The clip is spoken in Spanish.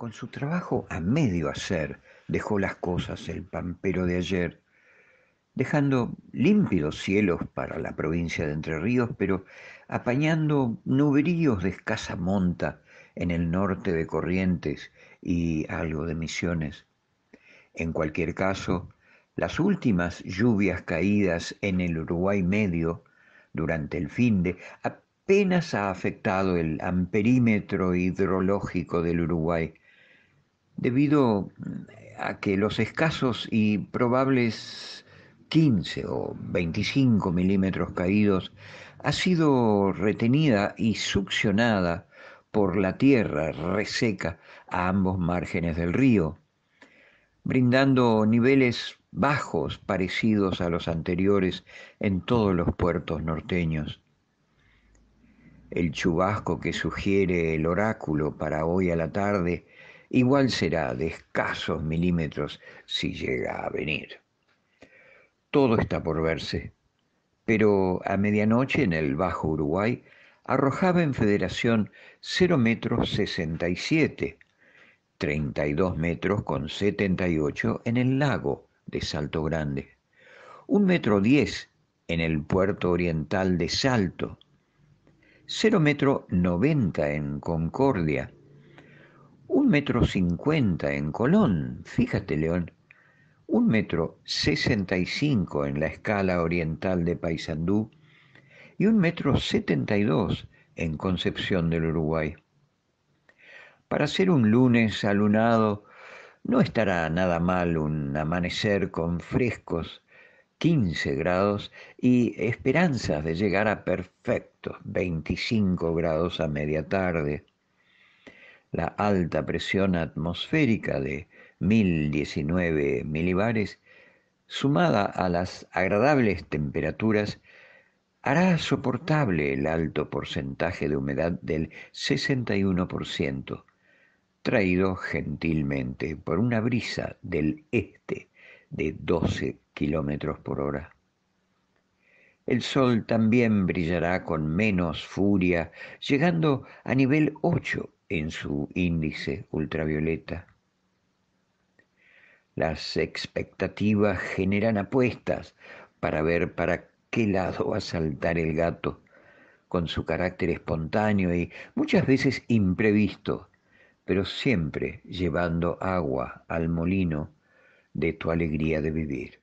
Con su trabajo a medio hacer dejó las cosas el pampero de ayer, dejando límpidos cielos para la provincia de Entre Ríos, pero apañando nuberíos de escasa monta en el norte de Corrientes y algo de Misiones. En cualquier caso, las últimas lluvias caídas en el Uruguay medio durante el fin de apenas ha afectado el amperímetro hidrológico del Uruguay, debido mm, a que los escasos y probables 15 o 25 milímetros caídos ha sido retenida y succionada por la tierra reseca a ambos márgenes del río, brindando niveles bajos parecidos a los anteriores en todos los puertos norteños. El chubasco que sugiere el oráculo para hoy a la tarde igual será de escasos milímetros si llega a venir. Todo está por verse, pero a medianoche en el Bajo Uruguay arrojaba en federación cero metros 67, 32 metros con 78 en el lago de Salto Grande, un metro diez en el puerto oriental de Salto, 0 metro noventa en Concordia, metro cincuenta en Colón, fíjate León, un metro sesenta y cinco en la escala oriental de Paysandú y un metro setenta y dos en Concepción del Uruguay. Para ser un lunes alunado, no estará nada mal un amanecer con frescos 15 grados y esperanzas de llegar a perfectos 25 grados a media tarde la alta presión atmosférica de 1019 milibares, sumada a las agradables temperaturas, hará soportable el alto porcentaje de humedad del 61%, traído gentilmente por una brisa del este de 12 kilómetros por hora. El sol también brillará con menos furia, llegando a nivel 8 en su índice ultravioleta. Las expectativas generan apuestas para ver para qué lado va a saltar el gato, con su carácter espontáneo y muchas veces imprevisto, pero siempre llevando agua al molino de tu alegría de vivir.